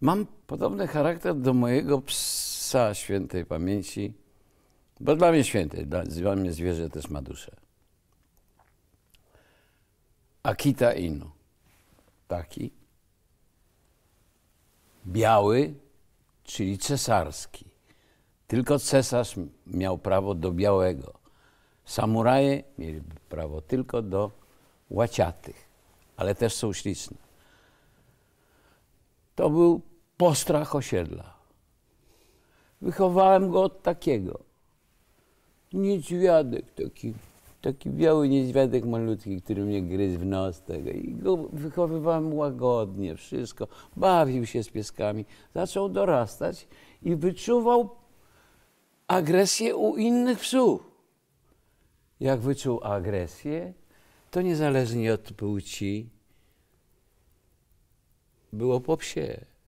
Mam podobny charakter do mojego psa świętej pamięci, bo dla mnie świętej, dla, dla mnie zwierzę też ma duszę. Akita Inu. Taki. Biały, czyli cesarski. Tylko cesarz miał prawo do białego. Samuraje mieli prawo tylko do łaciatych, ale też są śliczne. To był postrach osiedla. Wychowałem go od takiego. Niedźwiadek taki, taki biały niedźwiadek malutki, który mnie gryzł w nos tego. I go wychowywałem łagodnie, wszystko. Bawił się z pieskami. Zaczął dorastać i wyczuwał agresję u innych psów. Jak wyczuł agresję, to niezależnie od płci było po psie.